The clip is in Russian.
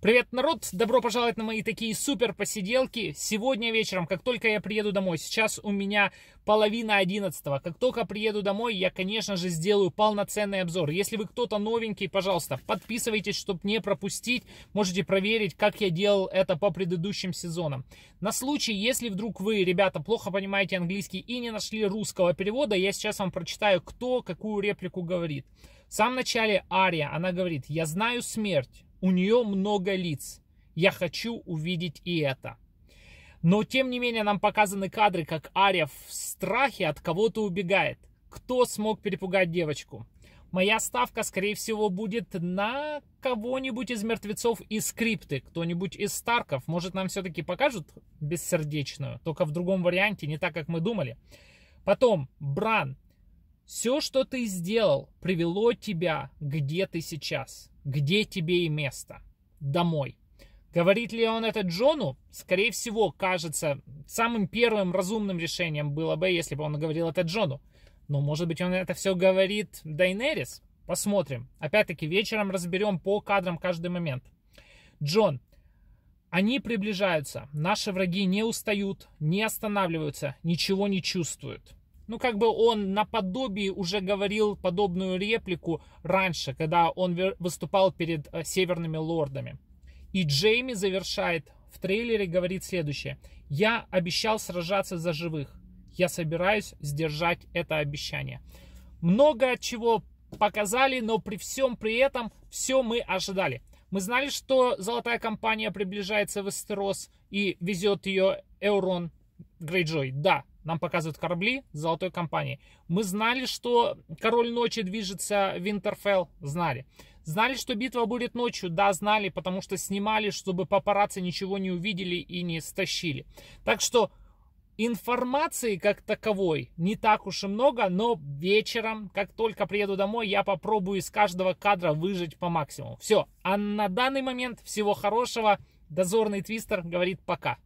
Привет, народ! Добро пожаловать на мои такие супер посиделки. Сегодня вечером, как только я приеду домой, сейчас у меня половина одиннадцатого. Как только приеду домой, я, конечно же, сделаю полноценный обзор. Если вы кто-то новенький, пожалуйста, подписывайтесь, чтобы не пропустить. Можете проверить, как я делал это по предыдущим сезонам. На случай, если вдруг вы, ребята, плохо понимаете английский и не нашли русского перевода, я сейчас вам прочитаю, кто какую реплику говорит. В самом начале Ария, она говорит, я знаю смерть у нее много лиц. Я хочу увидеть и это. Но, тем не менее, нам показаны кадры, как Ария в страхе от кого-то убегает. Кто смог перепугать девочку? Моя ставка, скорее всего, будет на кого-нибудь из мертвецов из скрипты. Кто-нибудь из Старков. Может, нам все-таки покажут бессердечную, только в другом варианте, не так, как мы думали. Потом, Бран. Все, что ты сделал, привело тебя, где ты сейчас, где тебе и место, домой. Говорит ли он это Джону? Скорее всего, кажется, самым первым разумным решением было бы, если бы он говорил это Джону. Но, может быть, он это все говорит Дайнерис? Посмотрим. Опять-таки, вечером разберем по кадрам каждый момент. Джон. Они приближаются. Наши враги не устают, не останавливаются, ничего не чувствуют ну, как бы он наподобие уже говорил подобную реплику раньше, когда он выступал перед э, северными лордами. И Джейми завершает в трейлере, говорит следующее. «Я обещал сражаться за живых. Я собираюсь сдержать это обещание». Много чего показали, но при всем при этом все мы ожидали. Мы знали, что золотая компания приближается в Эстерос и везет ее Эурон Грейджой. Да, нам показывают корабли золотой компании. Мы знали, что король ночи движется в Винтерфелл. Знали. Знали, что битва будет ночью? Да, знали, потому что снимали, чтобы папарацци ничего не увидели и не стащили. Так что информации как таковой не так уж и много, но вечером, как только приеду домой, я попробую из каждого кадра выжить по максимуму. Все, а на данный момент всего хорошего. Дозорный твистер говорит пока.